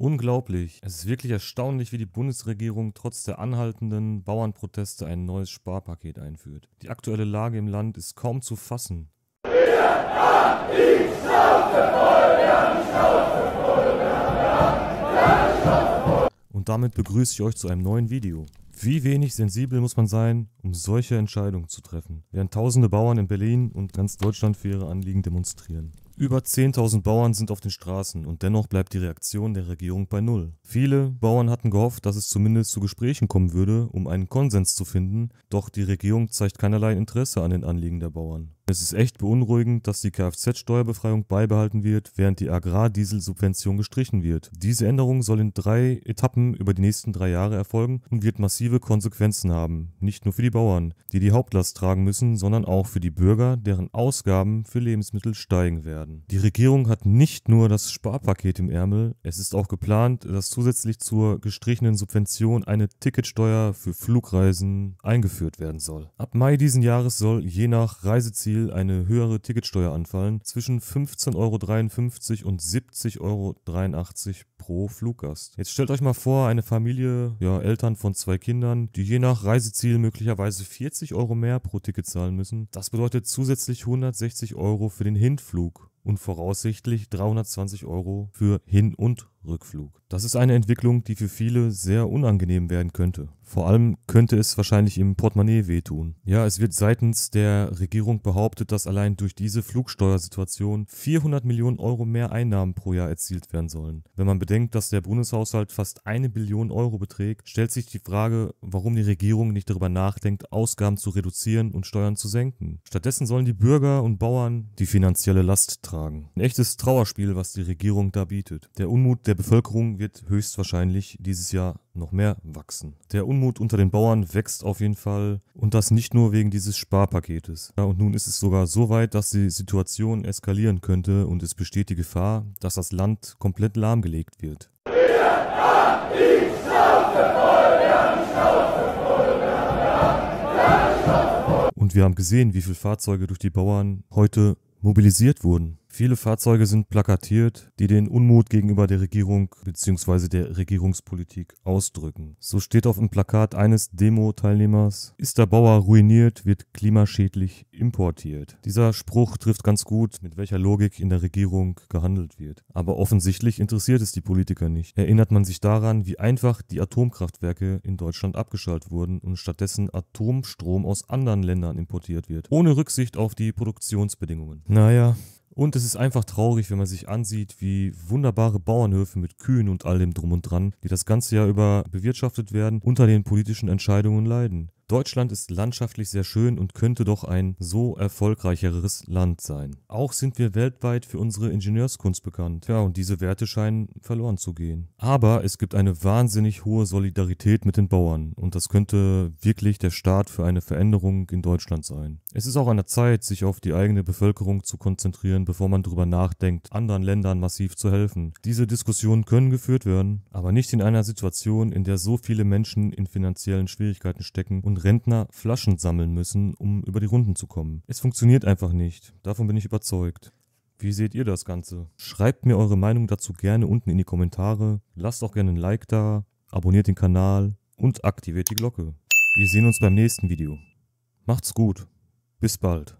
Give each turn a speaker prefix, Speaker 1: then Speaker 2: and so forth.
Speaker 1: Unglaublich. Es ist wirklich erstaunlich, wie die Bundesregierung trotz der anhaltenden Bauernproteste ein neues Sparpaket einführt. Die aktuelle Lage im Land ist kaum zu fassen. Und damit begrüße ich euch zu einem neuen Video. Wie wenig sensibel muss man sein, um solche Entscheidungen zu treffen, während tausende Bauern in Berlin und ganz Deutschland für ihre Anliegen demonstrieren. Über 10.000 Bauern sind auf den Straßen und dennoch bleibt die Reaktion der Regierung bei Null. Viele Bauern hatten gehofft, dass es zumindest zu Gesprächen kommen würde, um einen Konsens zu finden, doch die Regierung zeigt keinerlei Interesse an den Anliegen der Bauern. Es ist echt beunruhigend, dass die Kfz-Steuerbefreiung beibehalten wird, während die Agrardieselsubvention gestrichen wird. Diese Änderung soll in drei Etappen über die nächsten drei Jahre erfolgen und wird massive Konsequenzen haben. Nicht nur für die Bauern, die die Hauptlast tragen müssen, sondern auch für die Bürger, deren Ausgaben für Lebensmittel steigen werden. Die Regierung hat nicht nur das Sparpaket im Ärmel, es ist auch geplant, dass zusätzlich zur gestrichenen Subvention eine Ticketsteuer für Flugreisen eingeführt werden soll. Ab Mai diesen Jahres soll je nach Reiseziel Beispiel eine höhere Ticketsteuer anfallen zwischen 15,53 Euro und 70,83 Euro pro Fluggast. Jetzt stellt euch mal vor, eine Familie, ja, Eltern von zwei Kindern, die je nach Reiseziel möglicherweise 40 Euro mehr pro Ticket zahlen müssen. Das bedeutet zusätzlich 160 Euro für den Hinflug und voraussichtlich 320 Euro für Hin- und Rückflug. Das ist eine Entwicklung, die für viele sehr unangenehm werden könnte. Vor allem könnte es wahrscheinlich im Portemonnaie wehtun. Ja, es wird seitens der Regierung behauptet, dass allein durch diese Flugsteuersituation 400 Millionen Euro mehr Einnahmen pro Jahr erzielt werden sollen. Wenn man bedenkt, dass der Bundeshaushalt fast eine Billion Euro beträgt, stellt sich die Frage, warum die Regierung nicht darüber nachdenkt, Ausgaben zu reduzieren und Steuern zu senken. Stattdessen sollen die Bürger und Bauern die finanzielle Last tragen. Ein echtes Trauerspiel, was die Regierung da bietet. Der Unmut der Bevölkerung wird höchstwahrscheinlich dieses Jahr noch mehr wachsen. Der Unmut unter den Bauern wächst auf jeden Fall und das nicht nur wegen dieses Sparpaketes. Ja, und nun ist es sogar so weit, dass die Situation eskalieren könnte und es besteht die Gefahr, dass das Land komplett lahmgelegt wird. Und wir haben gesehen, wie viele Fahrzeuge durch die Bauern heute mobilisiert wurden. Viele Fahrzeuge sind plakatiert, die den Unmut gegenüber der Regierung bzw. der Regierungspolitik ausdrücken. So steht auf dem Plakat eines Demo-Teilnehmers, ist der Bauer ruiniert, wird klimaschädlich importiert. Dieser Spruch trifft ganz gut, mit welcher Logik in der Regierung gehandelt wird. Aber offensichtlich interessiert es die Politiker nicht. Erinnert man sich daran, wie einfach die Atomkraftwerke in Deutschland abgeschaltet wurden und stattdessen Atomstrom aus anderen Ländern importiert wird, ohne Rücksicht auf die Produktionsbedingungen. Naja, und es ist einfach traurig, wenn man sich ansieht, wie wunderbare Bauernhöfe mit Kühen und all dem drum und dran, die das ganze Jahr über bewirtschaftet werden, unter den politischen Entscheidungen leiden. Deutschland ist landschaftlich sehr schön und könnte doch ein so erfolgreicheres Land sein. Auch sind wir weltweit für unsere Ingenieurskunst bekannt. Ja, und diese Werte scheinen verloren zu gehen. Aber es gibt eine wahnsinnig hohe Solidarität mit den Bauern und das könnte wirklich der Start für eine Veränderung in Deutschland sein. Es ist auch an der Zeit, sich auf die eigene Bevölkerung zu konzentrieren, bevor man darüber nachdenkt, anderen Ländern massiv zu helfen. Diese Diskussionen können geführt werden, aber nicht in einer Situation, in der so viele Menschen in finanziellen Schwierigkeiten stecken und Rentner Flaschen sammeln müssen, um über die Runden zu kommen. Es funktioniert einfach nicht. Davon bin ich überzeugt. Wie seht ihr das Ganze? Schreibt mir eure Meinung dazu gerne unten in die Kommentare. Lasst auch gerne ein Like da, abonniert den Kanal und aktiviert die Glocke. Wir sehen uns beim nächsten Video. Macht's gut. Bis bald.